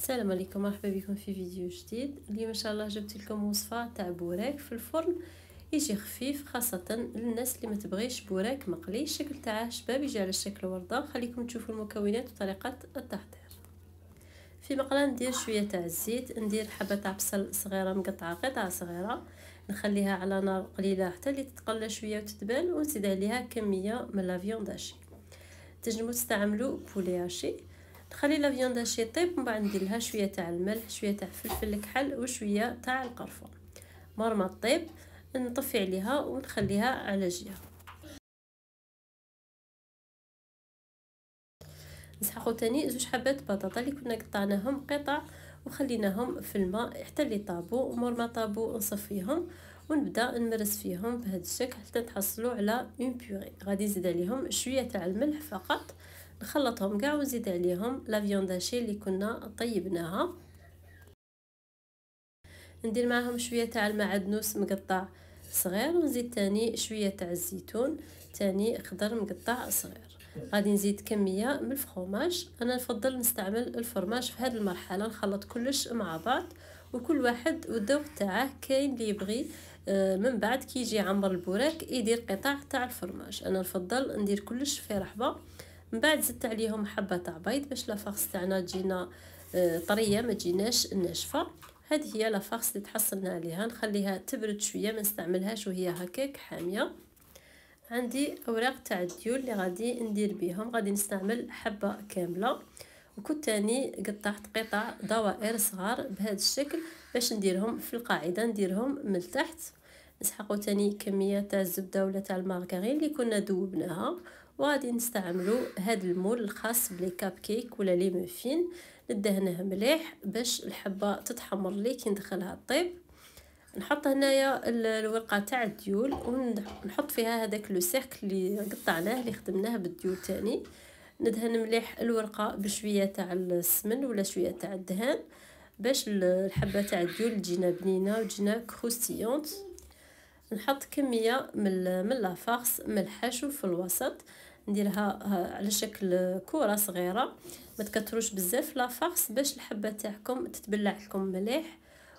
السلام عليكم مرحبا بكم في فيديو جديد اليوم ان شاء الله جبت لكم وصفه تاع بوراك في الفرن يجي خفيف خاصه للناس اللي ما تبغيش بوراك مقلي الشكل تاعه شباب يجي على شكل ورده خليكم تشوفوا المكونات وطريقه التحضير في مقله ندير شويه تاع الزيت ندير حبه تاع بصل صغيره مقطعه قطع صغيره نخليها على نار قليله حتى اللي تتقلى شويه وتتبان ونزيد عليها كميه من لافيون داشي تنجموا تستعملوا بولي هاشي نخلي لا فيانداشي طيب من بعد ندير لها شويه تاع الملح شويه تاع فلفل الكحل وشويه تاع القرفه مرمى طيب نطفي عليها ونخليها على جهه نسحقو تاني زوج حبات بطاطا اللي كنا قطعناهم قطع وخليناهم في الماء حتى اللي طابو ومور ما طابو نصفيهم ونبدا نمرس فيهم بهذا الشكل حتى تحصلوا على اون بيغي غادي نزيد عليهم شويه تاع الملح فقط نخلطهم كاع ونزيد عليهم لا فيونداشي اللي كنا طيبناها ندير معاهم شويه تاع المعدنوس مقطع صغير ونزيد تاني شويه تاع الزيتون تاني خضر مقطع صغير غادي نزيد كميه من الفرماج انا نفضل نستعمل الفرماج في هذه المرحله نخلط كلش مع بعض وكل واحد والذوق تاعه كاين اللي يبغي آه، من بعد كيجي يجي يعمر البوراك يدير قطع تاع الفرماج انا نفضل ندير كلش في رحبه من بعد زدت عليهم حبه تاع بيض باش لافارس تاعنا تجينا آه، طريه ما تجيناش ناشفه هذه هي لافارس اللي تحصلنا عليها نخليها تبرد شويه ما نستعملهاش وهي هكاك حاميه عندي اوراق تاع الديول اللي غادي ندير بهم غادي نستعمل حبه كامله وكنت ثاني قطعت قطع دوائر صغار بهذا الشكل باش نديرهم في القاعده نديرهم من التحت نسحقو تاني كميه تاع الزبده ولا تاع المارغرين اللي كنا ذوبناها وغادي نستعملو هاد المول الخاص بلي كاب كيك ولا لي موفين ندهنه مليح باش الحبه تتحمر لي كي ندخلها الطيب نحط هنايا الورقه تاع الديول ونحط فيها هذاك لو سيركل اللي قطعناه اللي خدمناه بالديول تاني ندهن مليح الورقه بشويه تاع السمن ولا شويه تاع الدهان باش الحبه تاع الديول تجينا بنينه وتجينا كروستيونت نحط كميه من من لافارس ملحه في الوسط نديرها آه، على شكل كره صغيره ما تكثروش بزاف لا فارس باش الحبه تاعكم تتبلع لكم مليح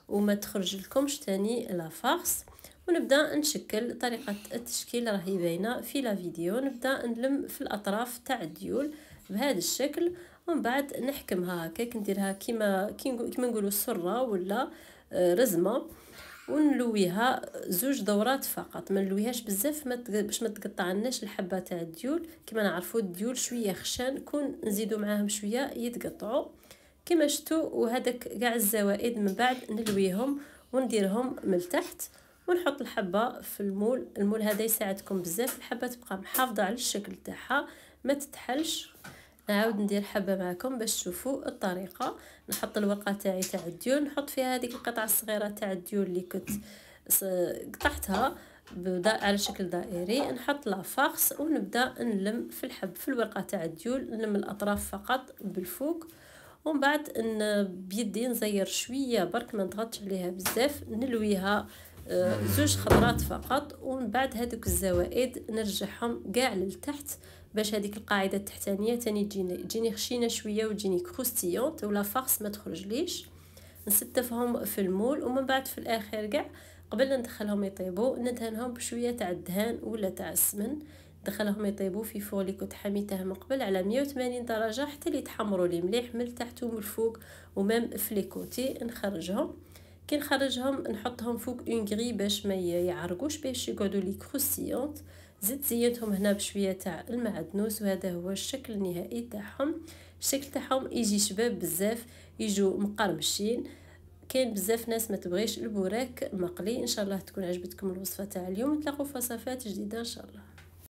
وما تخرج لكمش تاني لا فارس ونبدا نشكل طريقه التشكيل راهي باينه في لا فيديو نبدا نلم في الاطراف تاع الديول بهذا الشكل ومن بعد نحكمها هكاك نديرها كيما كيما نقولوا سره ولا آه، رزمه ونلويها زوج دورات فقط ما نلويهاش بزاف باش ما تقطعناش الحبه تاع الديول كما نعرفوا الديول شويه خشان كون نزيدوا معاهم شويه يتقطعوا كما شفتوا وهذاك كاع الزوائد من بعد نلويهم ونديرهم من التحت ونحط الحبه في المول المول هذا يساعدكم بزاف الحبه تبقى محافظه على الشكل تاعها ما تتحلش نعاود ندير حبه معكم باش تشوفوا الطريقه نحط الورقه تاعي تاع الديول نحط فيها هذيك القطعه الصغيره تاع الديول اللي كنت قطعتها على شكل دائري نحط لافاخس ونبدا نلم في الحب في الورقه تاع الديول نلم الاطراف فقط بالفوق ومن بعد بيدي نزير شويه برك ما نضغطش عليها بزاف نلويها آه، زوج خضرات فقط ومن بعد هذوك الزوائد نرجعهم كاع للتحت باش هذيك القاعده التحتانيه تاني تجيني تجيني خشينه شويه وتجيني كروستيونت ولا فارس ما تخرجليش نستفهم في المول ومن بعد في الاخر كاع قبل ندخلهم يطيبوا ندهنهم بشويه تاع الدهان ولا تاع السمن دخلهم يطيبوا في اللي كنت حميته من قبل على 180 درجه حتى اللي يتحمروا لي مليح من التحت ومن الفوق ومام في لي كوتي نخرجهم كي نخرجهم نحطهم فوق اون غري باش ما يعرقوش باش يقعدوا لي كروسيونت زدت زينتهم هنا بشويه تاع المعدنوس وهذا هو الشكل النهائي تاعهم الشكل تاعهم يجي شباب بزاف يجوا مقرمشين كاين بزاف ناس ما تبغيش البوراك مقلي ان شاء الله تكون عجبتكم الوصفه تاع اليوم نتلاقوا في وصفات جديده ان شاء الله